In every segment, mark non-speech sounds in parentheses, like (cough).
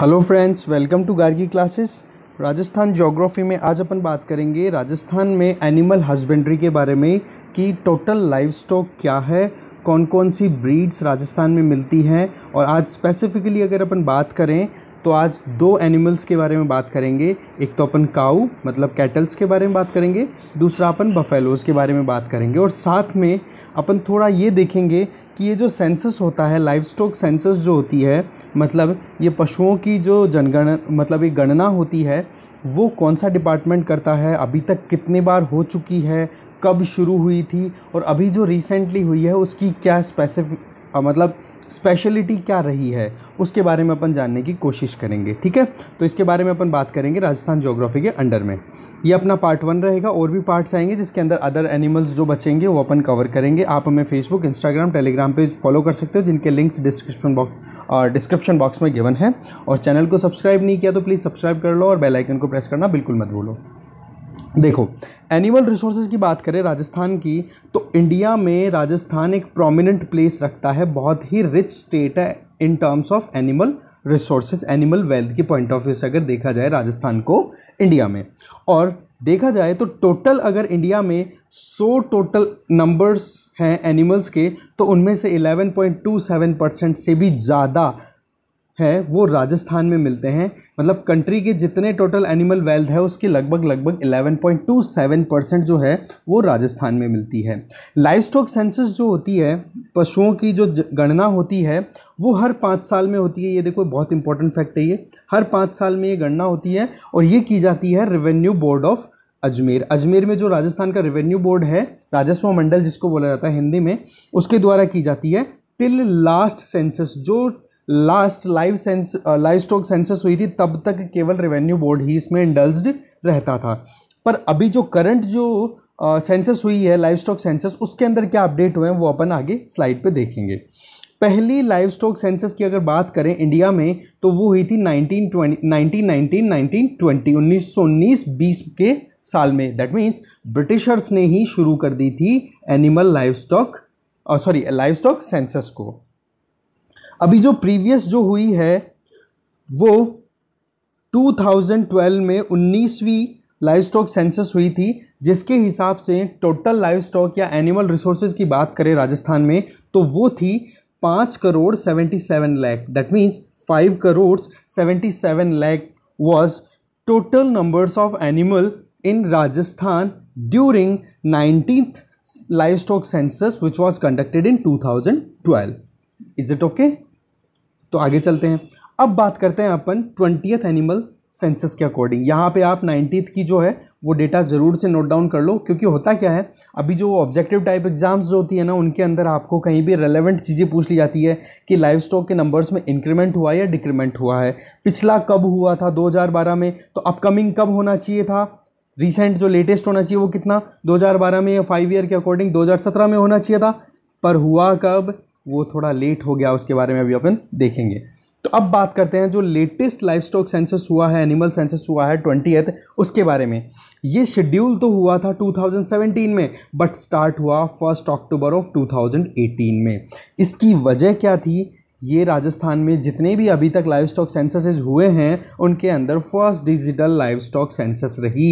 hello friends welcome to Gargi classes Rajasthan geography में आज अपन बात करेंगे राजस्थान में एनिमल हस्बेंड्री के बारे में कि टोटल लाइफ स्टॉक क्या है कौन कौन सी ब्रीड्स राजस्थान में मिलती हैं और आज स्पेसिफिकली अगर अपन बात करें तो आज दो एनिमल्स के बारे में बात करेंगे एक तो अपन काऊ मतलब कैटल्स के बारे में बात करेंगे दूसरा अपन बफेलोज़ के बारे में बात करेंगे और साथ में अपन थोड़ा ये देखेंगे कि ये जो सेंसस होता है लाइफ स्टॉक सेंसस जो होती है मतलब ये पशुओं की जो जनगणना मतलब ये गणना होती है वो कौन सा डिपार्टमेंट करता है अभी तक कितने बार हो चुकी है कब शुरू हुई थी और अभी जो रिसेंटली हुई है उसकी क्या स्पेसिफिक मतलब स्पेशलिटी क्या रही है उसके बारे में अपन जानने की कोशिश करेंगे ठीक है तो इसके बारे में अपन बात करेंगे राजस्थान जोग्राफी के अंडर में ये अपना पार्ट वन रहेगा और भी पार्ट्स आएंगे जिसके अंदर अदर एनिमल्स जो बचेंगे वो अपन कवर करेंगे आप हमें फेसबुक इंस्टाग्राम टेलीग्राम पे फॉलो कर सकते हो जिनके लिंक्स डिस्क्रिप्शन बॉक्स और डिस्क्रिप्शन बॉक्स में गिवन है और चैनल को सब्सक्राइब नहीं किया तो प्लीज़ सब्सक्राइब कर लो और बेलाइकन को प्रेस करना बिल्कुल मत भूलो देखो एनिमल रिसोर्सेज की बात करें राजस्थान की तो इंडिया में राजस्थान एक प्रोमिनेंट प्लेस रखता है बहुत ही रिच स्टेट है in terms of animal resources animal wealth की पॉइंट ऑफ व्यू से अगर देखा जाए राजस्थान को इंडिया में और देखा जाए तो टोटल अगर इंडिया में 100 टोटल नंबर्स हैं एनिमल्स के तो उनमें से 11.27 परसेंट से भी ज़्यादा है वो राजस्थान में मिलते हैं मतलब कंट्री के जितने टोटल एनिमल वेल्थ है उसकी लगभग लगभग 11.27 परसेंट जो है वो राजस्थान में मिलती है लाइफ स्टॉक सेंसस जो होती है पशुओं की जो गणना होती है वो हर पाँच साल में होती है ये देखो बहुत इंपॉर्टेंट फैक्ट है ये हर पाँच साल में ये गणना होती है और ये की जाती है revenue board of Ajmer Ajmer में जो राजस्थान का रेवेन्यू बोर्ड है राजस्व मंडल जिसको बोला जाता है हिंदी में उसके द्वारा की जाती है टिल लास्ट सेंसस जो last live sense livestock census हुई थी तब तक केवल रेवेन्यू बोर्ड ही इसमें इंडल्ज रहता था पर अभी जो करंट जो सेंसस uh, हुई है लाइव स्टॉक सेंसस उसके अंदर क्या अपडेट हुए हैं वो अपन आगे स्लाइड पे देखेंगे पहली लाइव स्टॉक सेंसस की अगर बात करें इंडिया में तो वो हुई थी ट्वेंटी 1919 नाइनटीन नाइनटीन 20 के साल में दैट मीन्स ब्रिटिशर्स ने ही शुरू कर दी थी animal livestock sorry livestock census को अभी जो प्रीवियस जो हुई है वो 2012 में 19वीं लाइव स्टॉक सेंसस हुई थी जिसके हिसाब से टोटल लाइव स्टॉक या एनिमल रिसोर्सेज की बात करें राजस्थान में तो वो थी पाँच crore seventy seven lakh that means five crore seventy seven lakh was total numbers of animal in Rajasthan during nineteenth which was conducted in two thousand twelve is it okay तो आगे चलते हैं अब बात करते हैं अपन ट्वेंटियथ एनिमल सेंसस के अकॉर्डिंग यहाँ पे आप नाइन्टीथ की जो है वो डेटा ज़रूर से नोट डाउन कर लो क्योंकि होता क्या है अभी जो ऑब्जेक्टिव टाइप एग्जाम्स जो होती है ना उनके अंदर आपको कहीं भी रेलेवेंट चीज़ें पूछ ली जाती है कि लाइफ स्टॉक के नंबर्स में इंक्रीमेंट हुआ है या डिक्रीमेंट हुआ है पिछला कब हुआ था दो में तो अपकमिंग कब होना चाहिए था रिसेंट जो लेटेस्ट होना चाहिए वो कितना 2012 में या फाइव ईयर के अकॉर्डिंग 2017 में होना चाहिए था पर हुआ कब वो थोड़ा लेट हो गया उसके बारे में अभी अपन देखेंगे तो अब बात करते हैं जो लेटेस्ट लाइफ स्टॉक सेंसस हुआ है एनिमल सेंसस हुआ है ट्वेंटी उसके बारे में ये शेड्यूल तो हुआ था 2017 में बट स्टार्ट हुआ फर्स्ट अक्टूबर ऑफ 2018 में इसकी वजह क्या थी ये राजस्थान में जितने भी अभी तक लाइव स्टॉक सेंसेसेज हुए हैं उनके अंदर first digital livestock census रही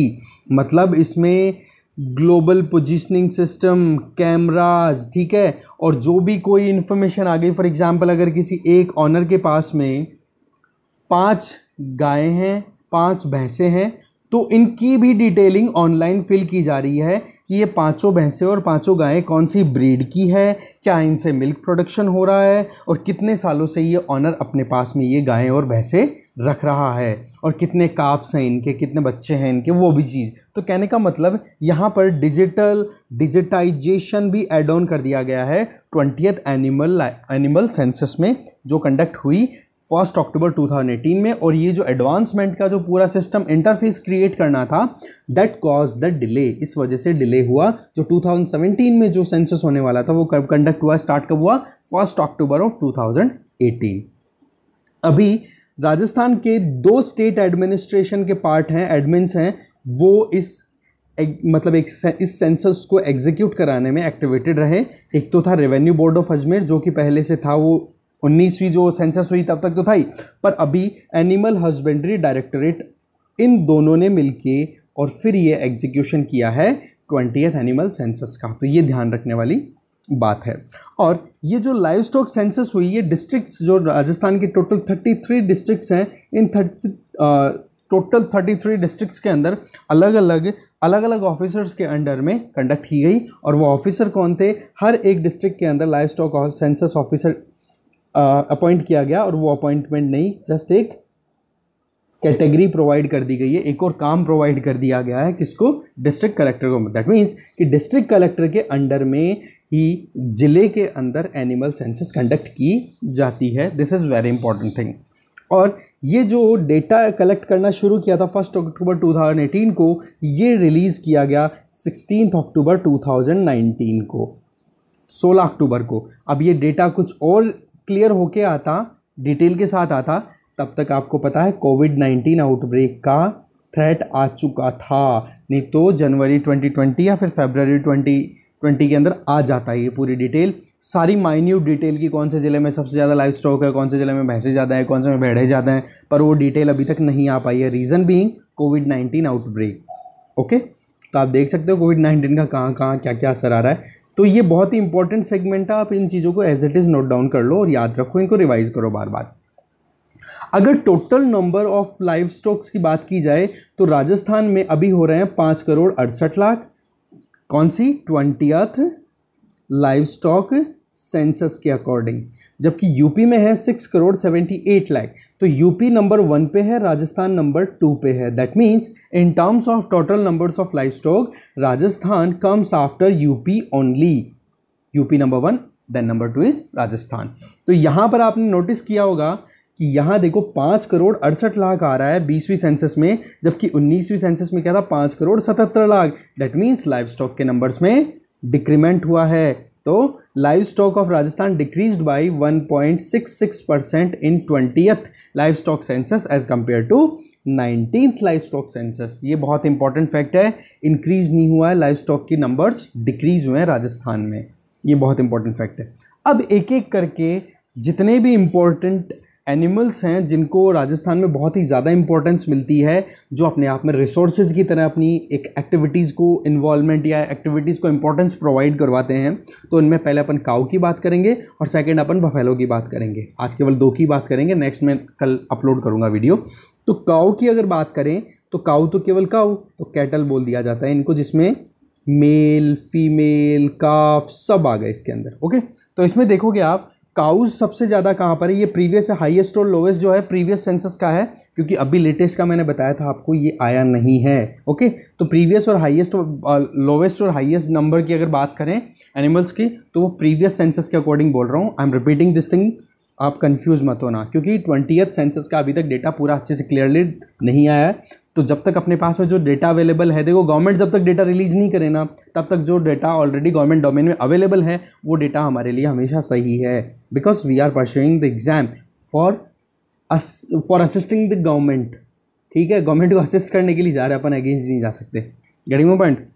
मतलब इसमें ग्लोबल पोजिशनिंग सिस्टम कैमराज ठीक है और जो भी कोई इन्फॉर्मेशन आ गई फॉर एग्ज़ाम्पल अगर किसी एक ऑनर के पास में पांच गायें हैं पांच भैंसें हैं तो इनकी भी डिटेलिंग ऑनलाइन फिल की जा रही है कि ये पांचों भैंसें और पांचों गायें कौन सी ब्रीड की है क्या इनसे मिल्क प्रोडक्शन हो रहा है और कितने सालों से ये ऑनर अपने पास में ये गायें और भैंसें रख रहा है और कितने काफ्स हैं इनके कितने बच्चे हैं इनके वो भी चीज़ तो कहने का मतलब यहाँ पर डिजिटल डिजिटाइजेशन भी एड ऑन कर दिया गया है ट्वेंटियथ एनिमल एनिमल सेंसस में जो कंडक्ट हुई फर्स्ट अक्टूबर 2018 में और ये जो एडवांसमेंट का जो पूरा सिस्टम इंटरफेस क्रिएट करना था दैट कॉज द डिले इस वजह से डिले हुआ जो 2017 में जो सेंसस होने वाला था वो कब कंडक्ट हुआ स्टार्ट कब हुआ फर्स्ट अक्टूबर ऑफ 2018 अभी राजस्थान के दो स्टेट एडमिनिस्ट्रेशन के पार्ट हैं एडमिन्स हैं वो इस एक, मतलब एक इस सेंसस को एग्जीक्यूट कराने में एक्टिवेटेड रहे एक तो था रेवेन्यू बोर्ड ऑफ अजमेर जो कि पहले से था वो उन्नीसवीं जो सेंसस हुई तब तक तो था ही पर अभी एनिमल हस्बेंड्री डायरेक्टरेट इन दोनों ने मिलके और फिर ये एग्जीक्यूशन किया है ट्वेंटी एनिमल सेंसस का तो ये ध्यान रखने वाली बात है और ये जो लाइव स्टॉक सेंसस हुई ये डिस्ट्रिक्ट्स जो राजस्थान के टोटल थर्टी थ्री डिस्ट्रिक्ट हैं in thirty total thirty three district के अंदर अलग अलग अलग अलग ऑफिसर्स के अंडर में कंडक्ट की गई और वो ऑफिसर कौन थे हर एक डिस्ट्रिक्ट के अंदर livestock census officer appoint किया गया और वो अपॉइंटमेंट नहीं जस्ट एक कैटेगरी प्रोवाइड कर दी गई है एक और काम प्रोवाइड कर दिया गया है किसको डिस्ट्रिक्ट कलेक्टर को दैट मीन्स कि डिस्ट्रिक्ट कलेक्टर के अंडर में ही ज़िले के अंदर एनिमल सेंसस कंडक्ट की जाती है this is very important thing और ये जो डेटा कलेक्ट करना शुरू किया था फर्स्ट अक्टूबर 2018 को ये रिलीज़ किया गया सिक्सटीन अक्टूबर 2019 को 16 अक्टूबर को अब ये डेटा कुछ और क्लियर होके आता डिटेल के साथ आता तब तक आपको पता है कोविड नाइन्टीन आउटब्रेक का थ्रेट आ चुका था नहीं तो जनवरी 2020 या फिर फेबररी 2020 के अंदर आ जाता है ये पूरी डिटेल सारी माइन्यूट डिटेल की कौन से ज़िले में सबसे ज़्यादा लाइफ स्टॉक है कौन से ज़िले में भैंसे ज़्यादा है कौन से में भेड़े ज़्यादा हैं पर वो डिटेल अभी तक नहीं आ पाई है reason being COVID nineteen outbreak okay तो आप देख सकते हो कोविड नाइन्टीन का कहाँ कहाँ क्या क्या असर आ रहा है तो ये बहुत ही इंपॉर्टेंट सेगमेंट है आप इन चीज़ों को as it is note down कर लो और याद रखो इनको रिवाइज करो बार बार अगर total number of livestocks की बात की जाए तो राजस्थान में अभी हो रहे हैं पाँच करोड़ अड़सठ लाख कौन सी ट्वेंटियथ लाइव स्टॉक सेंसस के अकॉर्डिंग जबकि यूपी में है six crore seventy eight lakh तो यूपी नंबर वन पे है राजस्थान नंबर टू पे है that means in terms of total numbers of livestock Rajasthan comes after UP only UP number one then number two is Rajasthan तो यहाँ पर आपने नोटिस किया होगा कि यहाँ देखो पाँच करोड़ अड़सठ लाख आ रहा है बीसवीं सेंसस में जबकि उन्नीसवीं सेंसस में क्या था पाँच करोड़ सतहत्तर lakh that means livestock के नंबर्स में डिक्रीमेंट हुआ है तो livestock of Rajasthan decrease by one point six six percent in twentieth livestock census as compare to nineteen livestock census ये बहुत इंपॉर्टेंट फैक्ट है इंक्रीज नहीं हुआ है लाइव स्टॉक की नंबर्स डिक्रीज हुए हैं राजस्थान में ये बहुत इंपॉर्टेंट फैक्ट है अब एक एक करके जितने भी इम्पोर्टेंट एनिमल्स हैं जिनको राजस्थान में बहुत ही ज़्यादा इम्पोर्टेंस मिलती है जो अपने आप में रिसोर्सेज की तरह अपनी एक एक्टिविटीज़ को इन्वॉल्वमेंट या एक्टिविटीज़ को इम्पोर्टेंस प्रोवाइड करवाते हैं तो इनमें पहले अपन काऊ की बात करेंगे और सेकेंड अपन बफेलो की बात करेंगे आज केवल दो की बात करेंगे नेक्स्ट में कल अपलोड करूँगा वीडियो तो काऊ की अगर बात करें तो काऊ तो केवल काऊ तो कैटल बोल दिया जाता है इनको जिसमें मेल फीमेल काफ सब आ गए इसके अंदर ओके तो इसमें देखोगे आप काउज सबसे ज़्यादा कहाँ पर है ये प्रीवियस हाईएस्ट और लोवेस्ट जो है प्रीवियस सेंसस का है क्योंकि अभी लेटेस्ट का मैंने बताया था आपको ये आया नहीं है ओके तो प्रीवियस और हाईएस्ट लोवेस्ट और हाईएस्ट नंबर की अगर बात करें एनिमल्स की तो वो प्रीवियस सेंसस के अकॉर्डिंग बोल रहा हूँ I am repeating this thing आप कन्फ्यूज मत होना क्योंकि ट्वेंटियथ सेंसस का अभी तक डेटा पूरा अच्छे से क्लियरली नहीं आया है तो जब तक अपने पास में जो डेटा अवेलेबल है देखो गवर्नमेंट जब तक डेटा रिलीज नहीं करे ना तब तक जो डेटा ऑलरेडी गवर्नमेंट डोमेन में अवेलेबल है वो डेटा हमारे लिए हमेशा सही है because we are pursuing the exam for for assisting the government ठीक है गवर्नमेंट को असिस्ट करने के लिए जा रहे अपन अगेंस्ट नहीं जा सकते गरीबों पॉइंट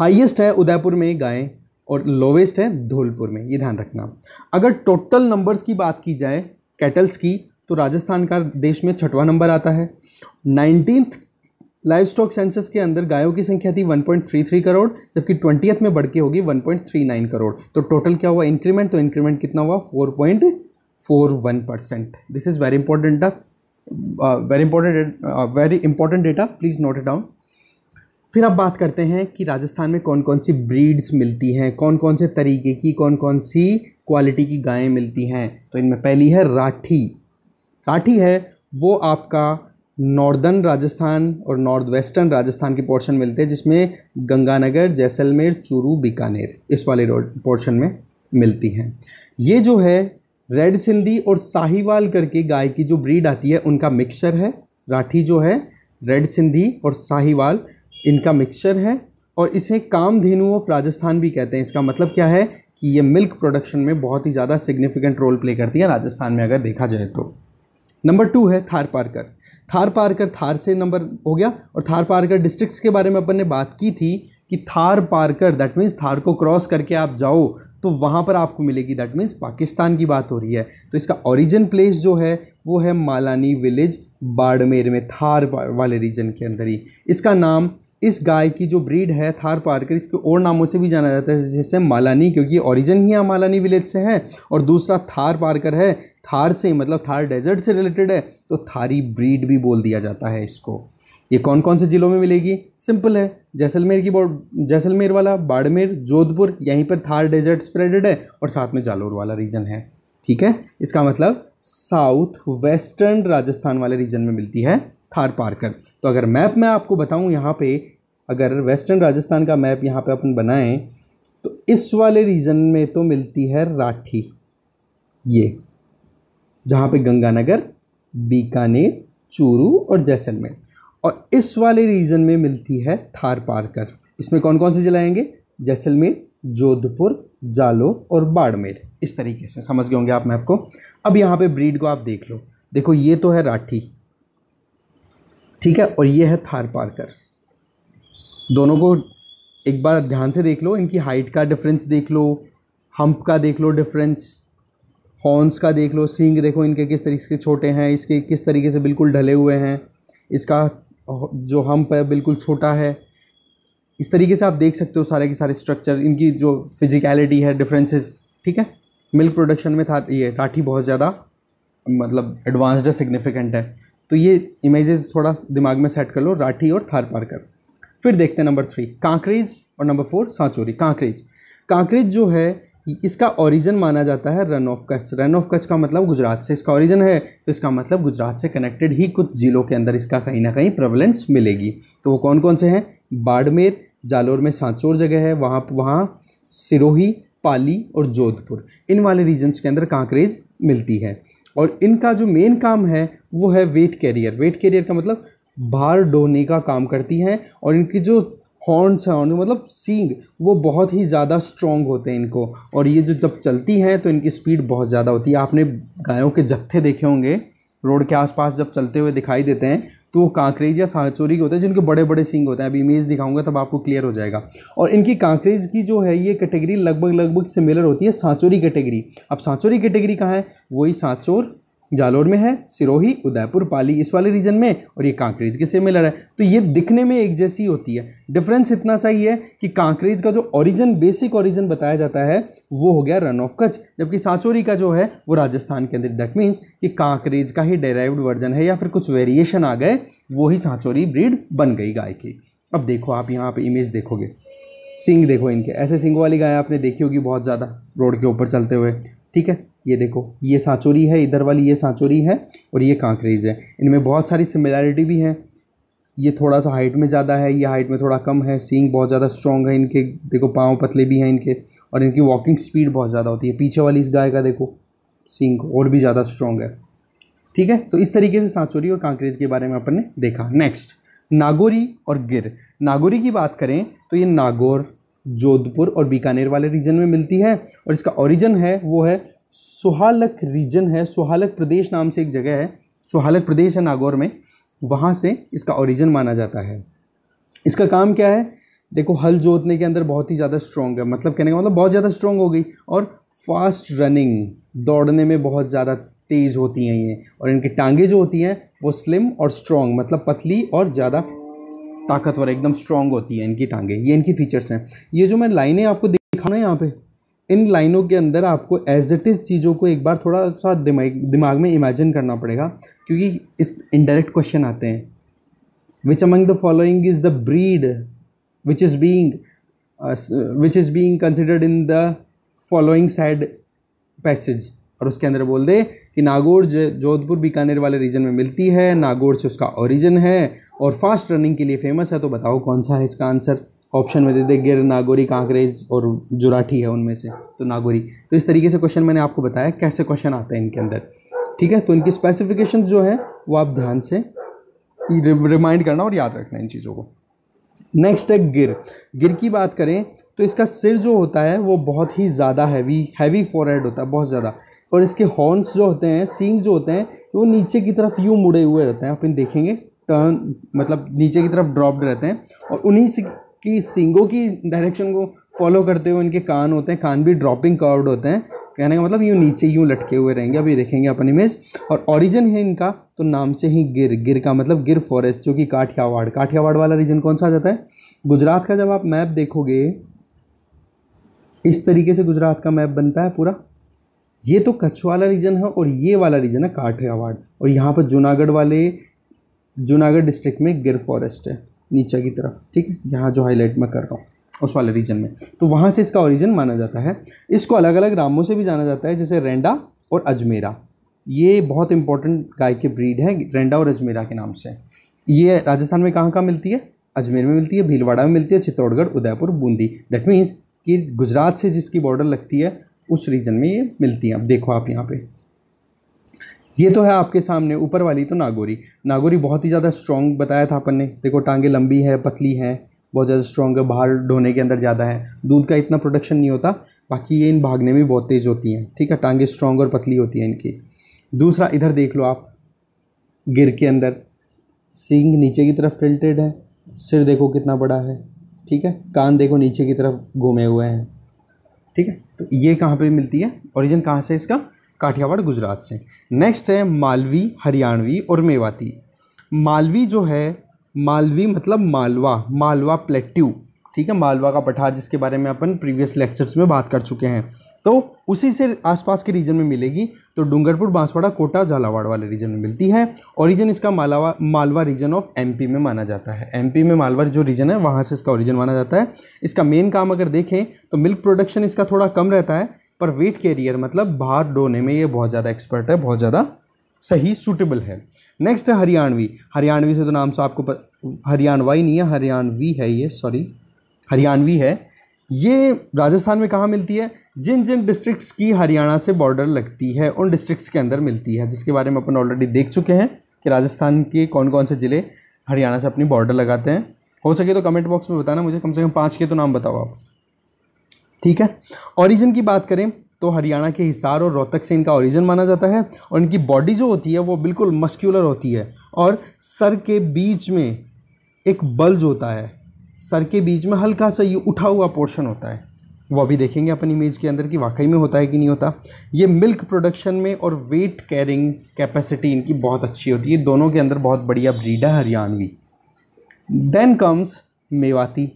हाइएस्ट है उदयपुर में गायें और लोवेस्ट है धौलपुर में ये ध्यान रखना अगर टोटल नंबर्स की बात की जाए कैटल्स की तो राजस्थान का देश में छठवां नंबर आता है नाइनटीन लाइव स्टॉक सेंसस के अंदर गायों की संख्या थी 1.33 करोड़ जबकि ट्वेंटियथ में बढ़ के होगी 1.39 करोड़ तो टोटल क्या हुआ इंक्रीमेंट तो इंक्रीमेंट कितना हुआ 4.41 percent this is very important डा very important very important data please note it down फिर आप बात करते हैं कि राजस्थान में कौन कौन सी ब्रीड्स मिलती हैं कौन कौन से तरीके की कौन कौन सी क्वालिटी की गायें मिलती हैं तो इनमें पहली है राठी काठी है वो आपका नॉर्दर्न राजस्थान और नॉर्थ वेस्टर्न राजस्थान के पोर्शन मिलते हैं जिसमें गंगानगर जैसलमेर चूरू बीकानेर इस वाले पोर्शन में मिलती हैं ये जो है रेड सिंधी और साहिवाल करके गाय की जो ब्रीड आती है उनका मिक्सचर है राठी जो है रेड सिंधी और साहिवाल इनका मिक्सचर है और इसे कामधेनु ऑफ राजस्थान भी कहते हैं इसका मतलब क्या है कि ये मिल्क प्रोडक्शन में बहुत ही ज़्यादा सिग्निफिकेंट रोल प्ले करती है राजस्थान में अगर देखा जाए तो नंबर टू है थार पारकर थार पारकर थार से नंबर हो गया और थार पारकर डिस्ट्रिक्ट्स के बारे में अपन ने बात की थी कि थार पारकर दैट मीन्स थार को क्रॉस करके आप जाओ तो वहाँ पर आपको मिलेगी दैट मीन्स पाकिस्तान की बात हो रही है तो इसका ओरिजिन प्लेस जो है वो है मालानी विलेज बाड़मेर में थार वाले रीजन के अंदर ही इसका नाम इस गाय की जो ब्रीड है थार पारकर इसके और नामों से भी जाना जाता है जैसे मालानी क्योंकि ओरिजिन ही यहाँ मालानी विलेज से है और दूसरा थार पारकर है थार से मतलब थार डेजर्ट से रिलेटेड है तो थारी ब्रीड भी बोल दिया जाता है इसको ये कौन कौन से ज़िलों में मिलेगी सिंपल है जैसलमेर की जैसलमेर वाला बाड़मेर जोधपुर यहीं पर थार डेजर्ट स्प्रेडेड है और साथ में जालोर वाला रीजन है ठीक है इसका मतलब साउथ वेस्टर्न राजस्थान वाले रीजन में मिलती है थार पारकर तो अगर मैप मैं आपको बताऊं यहाँ पे अगर वेस्टर्न राजस्थान का मैप यहाँ पे अपन बनाएं तो इस वाले रीजन में तो मिलती है राठी ये जहाँ पे गंगानगर बीकानेर चूरू और जैसलमेर और इस वाले रीजन में मिलती है थार पारकर इसमें कौन कौन से जिले आएंगे जैसलमेर जोधपुर जालो और बाड़मेर इस तरीके से समझ गए होंगे आप मैप को अब यहाँ पे ब्रीड को आप देख लो देखो ये तो है राठी ठीक है और ये है थार पार्कर दोनों को एक बार ध्यान से देख लो इनकी हाइट का डिफरेंस देख लो हम्प का देख लो डिफरेंस हॉर्न्स का देख लो सींग देखो इनके किस तरीके से छोटे हैं इसके किस तरीके से बिल्कुल ढले हुए हैं इसका जो हम्प है बिल्कुल छोटा है इस तरीके से आप देख सकते हो सारे के सारे स्ट्रक्चर इनकी जो फिजिकलिटी है डिफरेंसेस ठीक है मिल्क प्रोडक्शन में था ये राठी बहुत ज़्यादा मतलब एडवांस्ड है सिग्निफिकेंट है तो ये इमेजेस थोड़ा दिमाग में सेट कर लो राठी और थार पारकर फिर देखते हैं नंबर थ्री कांकरेज और नंबर फोर सांचोरी कांकरेज कांकरेज जो है इसका ओरिजिन माना जाता है रन ऑफ कच्छ रन ऑफ कच्छ का मतलब गुजरात से इसका ओरिजिन है तो इसका मतलब गुजरात से कनेक्टेड ही कुछ ज़िलों के अंदर इसका कहीं ना कहीं प्रेवलेंस मिलेगी तो वो कौन कौन से हैं बाड़मेर जालोर में सांचोर जगह है वहाँ वहाँ सिरोही पाली और जोधपुर इन वाले रीजन्स के अंदर कांकरेज मिलती है और इनका जो मेन काम है वो है वेट कैरियर वेट कैरियर का मतलब भार ढोने का काम करती हैं और इनकी जो हॉर्न्स हैं और मतलब सींग वो बहुत ही ज़्यादा स्ट्रॉन्ग होते हैं इनको और ये जो जब चलती हैं तो इनकी स्पीड बहुत ज़्यादा होती है आपने गायों के जत्थे देखे होंगे रोड के आसपास जब चलते हुए दिखाई देते हैं तो वो कांकरेज या सांचोरी के होते हैं जिनके बड़े बड़े सींग होते हैं अब इमेज दिखाऊंगा तब आपको क्लियर हो जाएगा और इनकी कांकरेज की जो है ये कैटेगरी लगभग लगभग सिमिलर होती है सांचोरी कैटेगरी अब सांचोरी कैटेगरी कहाँ है वही सांचोर जालोर में है सिरोही उदयपुर पाली इस वाले रीजन में और ये कांकरेज के सिमिलर है तो ये दिखने में एक जैसी होती है डिफरेंस इतना सा ही है कि कांकरेज का जो ओरिजिन बेसिक ओरिजिन बताया जाता है वो हो गया रन ऑफ कच्छ जबकि सांचोरी का जो है वो राजस्थान के अंदर दैट मीन्स कि कांकरेज का ही डेराइव्ड वर्जन है या फिर कुछ वेरिएशन आ गए वो ही सांचोरी ब्रीड बन गई गाय की अब देखो आप यहाँ पर इमेज देखोगे सिंग देखो इनके ऐसे सिंग वाली गाय आपने देखी होगी बहुत ज़्यादा रोड के ऊपर चलते हुए ठीक है ये देखो ये सांचोरी है इधर वाली ये सांचोरी है और ये कांकरेज है इनमें बहुत सारी सिमिलैरिटी भी हैं ये थोड़ा सा हाइट में ज़्यादा है ये हाइट में थोड़ा कम है सींग बहुत ज़्यादा स्ट्रॉन्ग है इनके देखो पाँव पतले भी हैं इनके और इनकी वॉकिंग स्पीड बहुत ज़्यादा होती है पीछे वाली इस गाय का देखो सींग और भी ज़्यादा स्ट्रॉन्ग है ठीक है तो इस तरीके से सांचोरी और कांकरेज के बारे में अपन ने देखा नेक्स्ट नागौरी और गिर नागौरी की बात करें तो ये नागौर जोधपुर और बीकानेर वाले रीजन में मिलती है और इसका ओरिजिन है वो है सुहालक रीजन है सुहालक प्रदेश नाम से एक जगह है सुहालक प्रदेश है नागौर में वहाँ से इसका ओरिजिन माना जाता है इसका काम क्या है देखो हल जोतने के अंदर बहुत ही ज़्यादा स्ट्रॉन्ग है मतलब कहने का मतलब बहुत ज़्यादा स्ट्रॉन्ग हो गई और फास्ट रनिंग दौड़ने में बहुत ज़्यादा तेज़ होती हैं ये और इनकी टांगे जो होती हैं वो स्लिम और स्ट्रॉन्ग मतलब पतली और ज़्यादा ताकतवर एकदम स्ट्रॉन्ग होती है इनकी टांगे ये इनकी फीचर्स हैं ये जो मैं लाइनें आपको दिखाना है यहाँ पे इन लाइनों के अंदर आपको एज इट इज़ चीज़ों को एक बार थोड़ा सा दिमाग दिमाग में इमेजिन करना पड़ेगा क्योंकि इस इनडायरेक्ट क्वेश्चन आते हैं which among the following is the breed which is being which is being considered in the following side passage और उसके अंदर बोल दे कि नागौर जोधपुर बीकानेर वाले रीजन में मिलती है नागौर से उसका ओरिजिन है और फास्ट रनिंग के लिए फेमस है तो बताओ कौन सा है इसका आंसर ऑप्शन में दे दे गिर नागोरी कांकरेज और जुराठी है उनमें से तो नागोरी तो इस तरीके से क्वेश्चन मैंने आपको बताया कैसे क्वेश्चन आते हैं इनके अंदर ठीक है तो इनकी स्पेसिफिकेशन जो है वो आप ध्यान से रिमाइंड करना और याद रखना इन चीज़ों को नेक्स्ट है गिर गिर की बात करें तो इसका सिर जो होता है वो बहुत ही ज़्यादा हैवी हैवी फॉरहेड होता है बहुत ज़्यादा और इसके हॉर्न्स जो होते हैं सींग जो होते हैं वो नीचे की तरफ यूँ मुड़े हुए रहते हैं अपन देखेंगे टर्न मतलब नीचे की तरफ ड्रॉप्ड रहते हैं और उन्हीं से कि सिंगो की डायरेक्शन को फॉलो करते हुए इनके कान होते हैं कान भी ड्रॉपिंग कर्व्ड होते हैं कहने का मतलब यूँ नीचे यूँ लटके हुए रहेंगे अभी देखेंगे अपन इमेज और ओरिजिन है इनका तो नाम से ही गिर गिर का मतलब गिर फॉरेस्ट जो कि काठियावाड़ काठियावाड़ वाला रीजन कौन सा आ जाता है गुजरात का जब आप मैप देखोगे इस तरीके से गुजरात का मैप बनता है पूरा ये तो कच्छ वाला रीजन है और ये वाला रीजन है काठियावाड़ और यहाँ पर जूनागढ़ वाले जूनागढ़ डिस्ट्रिक्ट में गिर फॉरेस्ट है नीचे की तरफ ठीक है यहाँ जो हाईलाइट मैं कर रहा हूँ उस वाले रीजन में तो वहाँ से इसका ओरिजिन माना जाता है इसको अलग अलग नामों से भी जाना जाता है जैसे रेंडा और अजमेरा ये बहुत इंपॉर्टेंट गाय के ब्रीड है रेंडा और अजमेरा के नाम से ये राजस्थान में कहाँ कहाँ मिलती है अजमेर में मिलती है भीलवाड़ा में मिलती है चित्तौड़गढ़ उदयपुर बूंदी दैट मीन्स कि गुजरात से जिसकी बॉर्डर लगती है उस रीजन में ये मिलती हैं अब देखो आप यहाँ पे ये तो है आपके सामने ऊपर वाली तो नागोरी नागोरी बहुत ही ज़्यादा स्ट्रॉन्ग बताया था अपन ने देखो टांगे लंबी है पतली हैं बहुत ज़्यादा स्ट्रॉन्ग है बाहर ढोने के अंदर ज़्यादा है दूध का इतना प्रोडक्शन नहीं होता बाकी ये इन भागने में बहुत तेज़ होती हैं ठीक है टांगे स्ट्रॉन्ग और पतली होती हैं इनकी दूसरा इधर देख लो आप गिर के अंदर सिंग नीचे की तरफ टिल्टेड है सिर देखो कितना बड़ा है ठीक है कान देखो नीचे की तरफ घूमे हुए हैं ठीक है तो ये कहाँ पे मिलती है ओरिजिन कहाँ से इसका काठियावाड़ गुजरात से नेक्स्ट है मालवी हरियाणवी और मेवाती मालवी जो है मालवी मतलब मालवा मालवा प्लेट्यू ठीक है मालवा का पठार जिसके बारे में अपन प्रीवियस लेक्चर्स में बात कर चुके हैं तो उसी से आसपास के रीजन में मिलेगी तो डूंगरपुर बांसवाड़ा कोटा झालावाड़ वाले रीजन में मिलती है ओरिजिन इसका मालावा मालवा रीजन ऑफ एमपी में माना जाता है एमपी में मालवा जो रीजन है वहाँ से इसका ओरिजिन माना जाता है इसका मेन काम अगर देखें तो मिल्क प्रोडक्शन इसका थोड़ा कम रहता है पर वेट कैरियर मतलब भार ढोने में ये बहुत ज़्यादा एक्सपर्ट है बहुत ज़्यादा सही सूटेबल है नेक्स्ट है हरियाणवी हरियाणवी से तो नाम से तो आपको प... हरियाणवाई नहीं है हरियाणवी है ये सॉरी हरियाणवी है ये राजस्थान में कहाँ मिलती है जिन जिन डिस्ट्रिक्ट्स की हरियाणा से बॉर्डर लगती है उन डिस्ट्रिक्ट्स के अंदर मिलती है जिसके बारे में अपन ऑलरेडी देख चुके हैं कि राजस्थान के कौन कौन से ज़िले हरियाणा से अपनी बॉर्डर लगाते हैं हो सके तो कमेंट बॉक्स में बताना मुझे कम से कम पाँच के तो नाम बताओ आप ठीक है ऑरिजन की बात करें तो हरियाणा के हिसार और रोहतक से इनका ऑरिजिन माना जाता है और इनकी बॉडी जो होती है वो बिल्कुल मस्क्यूलर होती है और सर के बीच में एक बल्ज होता है सर के बीच में हल्का सा ये उठा हुआ पोर्शन होता है वो अभी देखेंगे अपन इमेज के अंदर कि वाकई में होता है कि नहीं होता ये मिल्क प्रोडक्शन में और वेट कैरिंग कैपेसिटी इनकी बहुत अच्छी होती है दोनों के अंदर बहुत बढ़िया ब्रीड है हरियाणवी देन कम्स मेवाती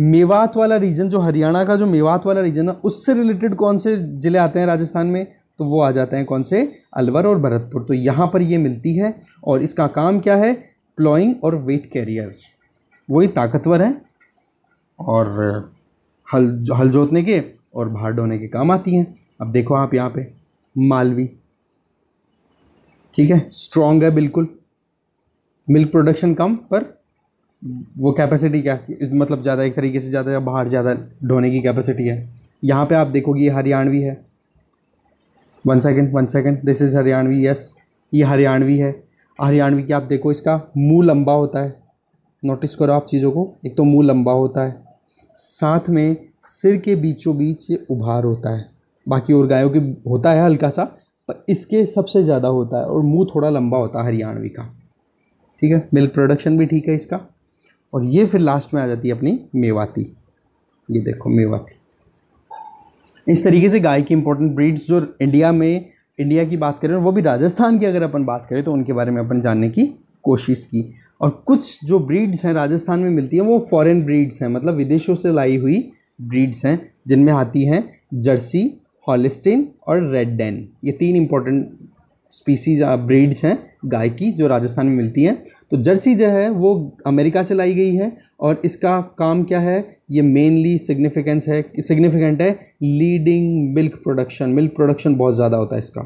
मेवात वाला रीजन जो हरियाणा का जो मेवात वाला रीजन है उससे रिलेटेड कौन से ज़िले आते हैं राजस्थान में तो वो आ जाते हैं कौन से अलवर और भरतपुर तो यहाँ पर ये मिलती है और इसका काम क्या है प्लॉइंग और वेट कैरियर वही ताकतवर है और हल हल जोतने के और भार ढोने के काम आती हैं अब देखो आप यहाँ पे मालवी ठीक है स्ट्रॉन्ग है बिल्कुल मिल्क प्रोडक्शन कम पर वो कैपेसिटी क्या मतलब ज़्यादा एक तरीके से ज़्यादा बाहर ज़्यादा ढोने की कैपेसिटी है यहाँ पे आप देखोगे ये हरियाणवी है one second one second this is Haryanvi yes ये हरियाणवी है हरियाणवी की आप देखो इसका मुँह लंबा होता है नोटिस करो आप चीज़ों को एक तो मुँह लंबा होता है साथ में सिर के बीचों बीच ये उभार होता है बाकी और गायों के होता है हल्का सा पर इसके सबसे ज़्यादा होता है और मुँह थोड़ा लंबा होता है हरियाणवी का ठीक है मिल्क प्रोडक्शन भी ठीक है इसका और ये फिर लास्ट में आ जाती है अपनी मेवाती ये देखो मेवाती इस तरीके से गाय की इंपॉर्टेंट ब्रीड्स जो इंडिया में इंडिया की बात करें वो भी राजस्थान की अगर अपन बात करें तो उनके बारे में अपन जानने की कोशिश की और कुछ जो ब्रीड्स हैं राजस्थान में मिलती हैं वो फॉरेन ब्रीड्स हैं मतलब विदेशों से लाई हुई ब्रीड्स हैं जिनमें आती हैं जर्सी हॉलिस्टिन और रेड डैन ये तीन इंपॉर्टेंट स्पीसीज ब्रीड्स uh, हैं गाय की जो राजस्थान में मिलती हैं तो जर्सी जो है वो अमेरिका से लाई गई है और इसका काम क्या है ये मेनली सिग्निफिकेंस है सिग्निफिकेंट है leading milk production milk production बहुत ज़्यादा होता है इसका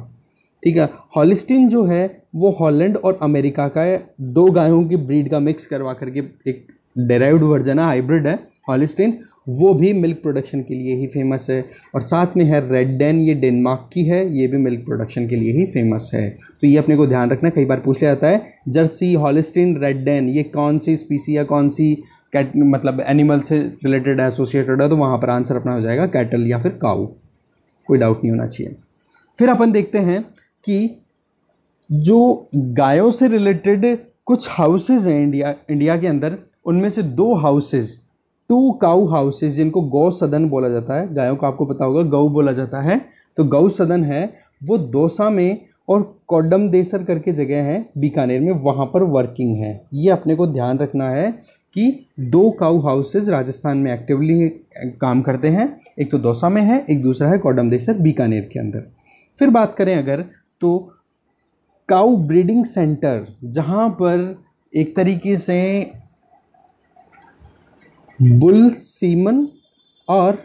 ठीक है हॉलिस्टिन जो है वो हॉलैंड और अमेरिका का है दो गायों की ब्रीड का मिक्स करवा करके एक डेराइव्ड वर्जन है हाइब्रिड है हॉलिस्टिन वो भी मिल्क प्रोडक्शन के लिए ही फेमस है और साथ में है रेड डैन ये डेनमार्क की है ये भी मिल्क प्रोडक्शन के लिए ही फेमस है तो ये अपने को ध्यान रखना कई बार पूछ लिया जाता है जर्सी हॉलिस्टिन रेड डैन ये कौन सी स्पीसी या कौन सी कैट मतलब एनिमल से रिलेटेड एसोसिएटेड है तो वहाँ पर आंसर अपना हो जाएगा कैटल या फिर काऊ कोई डाउट नहीं होना चाहिए फिर अपन देखते हैं कि जो गायों से रिलेटेड कुछ हाउसेज हैं इंडिया इंडिया के अंदर उनमें से दो हाउसेज़ टू काऊ हाउसेज जिनको गौ सदन बोला जाता है गायों को आपको पता होगा गऊ बोला जाता है तो गऊ सदन है वो दौसा में और कोडम देसर करके जगह है बीकानेर में वहाँ पर वर्किंग है ये अपने को ध्यान रखना है कि दो काऊ हाउसेज राजस्थान में एक्टिवली काम करते हैं एक तो दौसा में है एक दूसरा है कोडम देसर बीकानेर के अंदर फिर बात करें अगर तो काऊ ब्रीडिंग सेंटर जहाँ पर एक तरीके से बुल सीमन और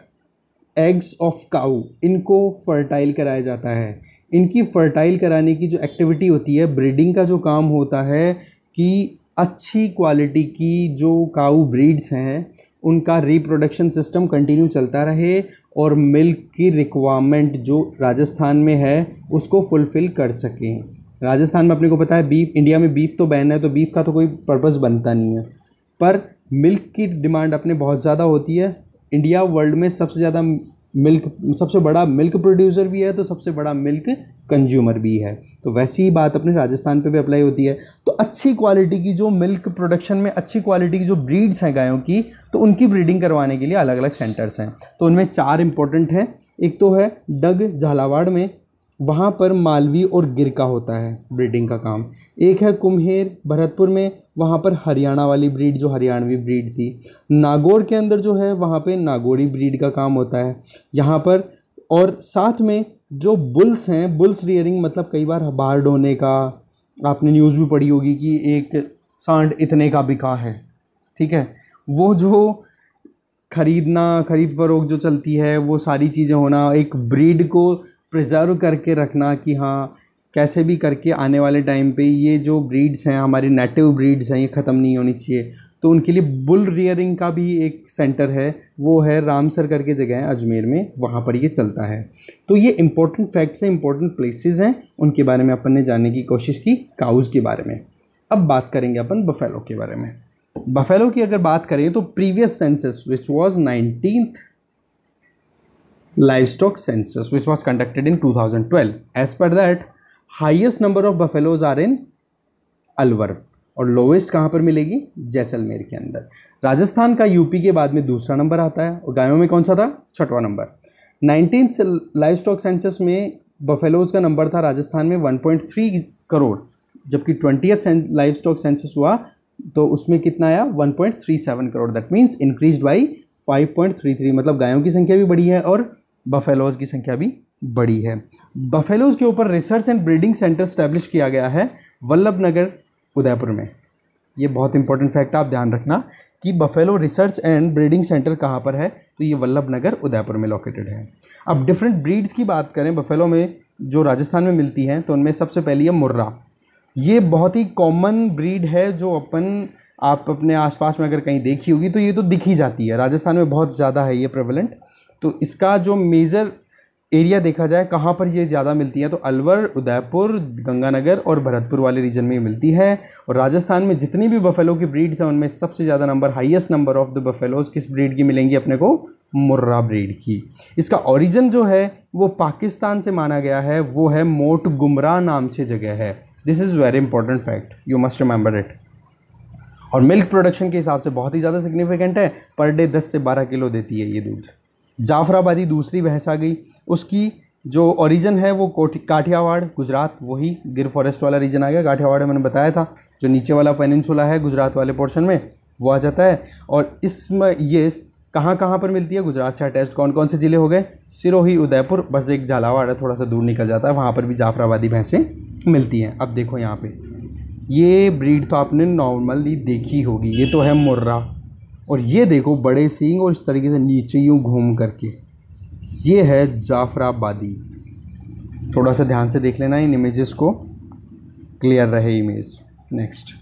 एग्स ऑफ काउ इनको फर्टाइल कराया जाता है इनकी फर्टाइल कराने की जो एक्टिविटी होती है ब्रीडिंग का जो काम होता है कि अच्छी क्वालिटी की जो काऊ ब्रीड्स हैं उनका रिप्रोडक्शन सिस्टम कंटिन्यू चलता रहे और मिल्क की रिक्वायरमेंट जो राजस्थान में है उसको फुलफ़िल कर सकें राजस्थान में अपने को पता है बीफ इंडिया में बीफ तो बैन है तो बीफ का तो कोई पर्पज़ बनता नहीं है पर मिल्क की डिमांड अपने बहुत ज़्यादा होती है इंडिया वर्ल्ड में सबसे ज़्यादा मिल्क सबसे बड़ा मिल्क प्रोड्यूसर भी है तो सबसे बड़ा मिल्क कंज्यूमर भी है तो वैसी ही बात अपने राजस्थान पे भी अप्लाई होती है तो अच्छी क्वालिटी की जो मिल्क प्रोडक्शन में अच्छी क्वालिटी की जो ब्रीड्स हैं गायों की तो उनकी ब्रीडिंग करवाने के लिए अलग अलग सेंटर्स हैं तो उनमें चार इंपॉर्टेंट हैं एक तो है डग झालावाड़ में वहाँ पर मालवी और गिर का होता है ब्रीडिंग का काम एक है कुम्हेर भरतपुर में वहाँ पर हरियाणा वाली ब्रीड जो हरियाणवी ब्रीड थी नागौर के अंदर जो है वहाँ पे नागौरी ब्रीड का काम होता है यहाँ पर और साथ में जो बुल्स हैं बुल्स रियरिंग मतलब कई बार बाहर डोने का आपने न्यूज़ भी पढ़ी होगी कि एक सांड इतने का बिका है ठीक है वो जो ख़रीदना ख़रीद फरोख जो चलती है वो सारी चीज़ें होना एक ब्रीड को प्रिजर्व करके रखना कि हाँ कैसे भी करके आने वाले टाइम पे ये जो ब्रीड्स हैं हमारे नेटिव ब्रीड्स हैं ये ख़त्म नहीं होनी चाहिए तो उनके लिए बुल रियरिंग का भी एक सेंटर है वो है रामसर करके जगह है अजमेर में वहाँ पर ये चलता है तो ये इंपॉर्टेंट फैक्ट्स हैं इंपॉर्टेंट प्लेसेस हैं उनके बारे में अपन ने जानने की कोशिश की काउज के बारे में अब बात करेंगे अपन बफेलो के बारे में बफेलो की अगर बात करें तो previous census which was nineteen livestock census which was conducted in 2012 as per that highest number of buffaloes are in Alwar और लोवेस्ट कहाँ पर मिलेगी जैसलमेर के अंदर राजस्थान का यूपी के बाद में दूसरा नंबर आता है और गायों में कौन सा था छठवा number nineteen livestock census में बफेलोज का नंबर था राजस्थान में 1.3 करोड़ जबकि ट्वेंटी लाइफ स्टॉक सेंसस हुआ तो उसमें कितना आया 1.37 crore that means increase by 5.33 मतलब गायों की संख्या भी बढ़ी है और बफेलोज़ की संख्या भी बड़ी है बफेलोज़ के ऊपर research and breeding centre establish किया गया है वल्लभ नगर उदयपुर में ये बहुत इंपॉर्टेंट फैक्ट आप ध्यान रखना कि buffalo research and breeding centre कहाँ पर है तो ये वल्लभ नगर उदयपुर में लोकेटेड है अब डिफरेंट ब्रीड्स की बात करें बफेलो में जो राजस्थान में मिलती हैं तो उनमें सबसे पहली है मुर्रा ये बहुत ही कॉमन ब्रीड है जो अपन आप अपने आसपास में अगर कहीं देखी होगी तो ये तो दिखी जाती है राजस्थान में बहुत ज़्यादा है ये प्रेवलेंट तो इसका जो मेजर एरिया देखा जाए कहाँ पर ये ज़्यादा मिलती है तो अलवर उदयपुर गंगानगर और भरतपुर वाले रीजन में मिलती है और राजस्थान में जितनी भी बफेलो की ब्रीड्स हैं उनमें सबसे ज़्यादा number highest number of the buffaloes किस ब्रीड की मिलेंगी अपने को मुर्रा ब्रीड की इसका ओरिजिन जो है वो पाकिस्तान से माना गया है वो है मोट गुमराह नाम से जगह है this is very important fact you must remember it और मिल्क प्रोडक्शन के हिसाब से बहुत ही ज़्यादा सिग्निफिकेंट है पर डे दस से बारह किलो देती है ये दूध जाफराबादी दूसरी बहस आ गई उसकी जो ओरिजिन है वो कोठी काठियावाड़ गुजरात वही गिर फॉरेस्ट वाला रीजन आ गया काठियावाड़ मैंने बताया था जो नीचे वाला पेनिनसुला है गुजरात वाले पोर्शन में वो आ जाता है और इसमें ये कहाँ कहाँ पर मिलती है गुजरात से अटैच कौन कौन से ज़िले हो गए सिरोही उदयपुर बस एक झालावाड़ है थोड़ा सा दूर निकल जाता है वहाँ पर भी जाफराबादी भैंसें मिलती हैं अब देखो यहाँ पे ये ब्रीड तो आपने नॉर्मली देखी होगी ये तो है मुर्रा और ये देखो बड़े सींग और इस तरीके से नीचे यूँ घूम करके ये है जाफराबादी थोड़ा सा ध्यान से देख लेना इन इमेजेस को क्लियर रहे image next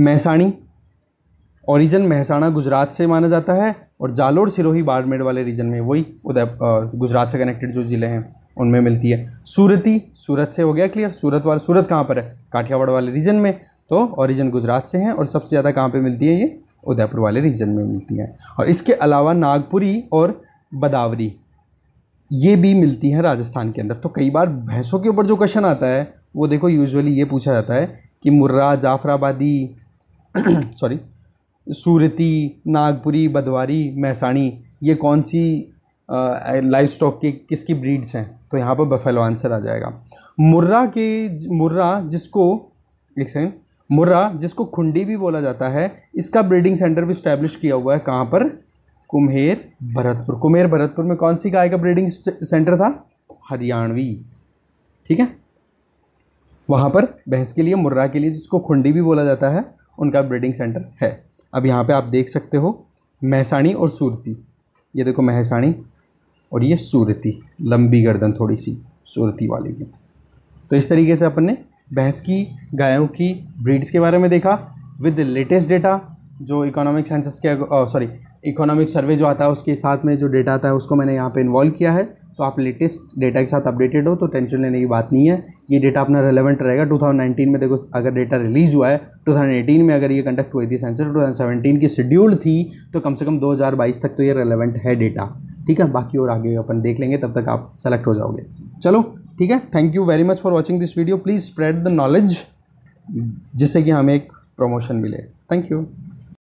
Mehsani origin Mehsana Gujarat से माना जाता है और जालोर सिरोही बाड़मेर वाले रीजन में वही उदय गुजरात से कनेक्टेड जो ज़िले हैं उनमें मिलती है सूरती सूरत से हो गया क्लियर सूरत वाला सूरत कहाँ पर है काठियावाड़ वाले रीजन में तो ओरिजिन गुजरात से हैं और सबसे ज़्यादा कहाँ पे मिलती है ये उदयपुर वाले रीजन में मिलती हैं और इसके अलावा नागपुरी और बदावरी ये भी मिलती हैं राजस्थान के अंदर तो कई बार भैंसों के ऊपर जो क्वेश्चन आता है वो देखो यूजुअली ये पूछा जाता है कि मुर्रा जाफराबादी सॉरी (clears throat) सूरती नागपुरी बदवारी मैसाणी ये कौन सी लाइफ स्टॉक की किसकी ब्रीड्स हैं तो यहाँ पर बफेलो आंसर आ जाएगा मुर्रा के मुर्रा जिसको एक सेकेंड मुर्रा जिसको खुंडी भी बोला जाता है इसका ब्रीडिंग सेंटर भी स्टैब्लिश किया हुआ है कहाँ पर कुम्हेर भरतपुर कुम्हेर भरतपुर में कौन सी गाय का ब्रीडिंग सेंटर था हरियाणवी ठीक है वहाँ पर भैंस के लिए मुर्रा के लिए जिसको खुंडी भी बोला जाता है उनका ब्रीडिंग सेंटर है अब यहाँ पे आप देख सकते हो महसाणी और सूरती ये देखो महसाणी और ये सूरती लंबी गर्दन थोड़ी सी सूरती वाली की तो इस तरीके से अपन ने भैंस की गायों की ब्रीड्स के बारे में देखा विद लेटेस्ट डेटा जो इकोनॉमिक सेंसस के सॉरी इकोनॉमिक सर्वे जो आता है उसके साथ में जो डेटा आता है उसको मैंने यहाँ पे इन्वॉल्व किया है तो आप लेटेस्ट डेटा के साथ अपडेटेड हो तो टेंशन लेने की बात नहीं है ये डेटा अपना रेलेवेंट रहेगा 2019 में देखो अगर डेटा रिलीज़ हुआ है 2018 में अगर ये कंडक्ट हुई थी सेंसर 2017 की शेड्यूल थी तो कम से कम 2022 तक तो ये रेलेवेंट है डेटा ठीक है बाकी और आगे अपन देख लेंगे तब तक आप सेलेक्ट हो जाओगे चलो ठीक है thank you very much for watching this video please spread the knowledge जिससे कि हमें एक प्रमोशन मिले थैंक यू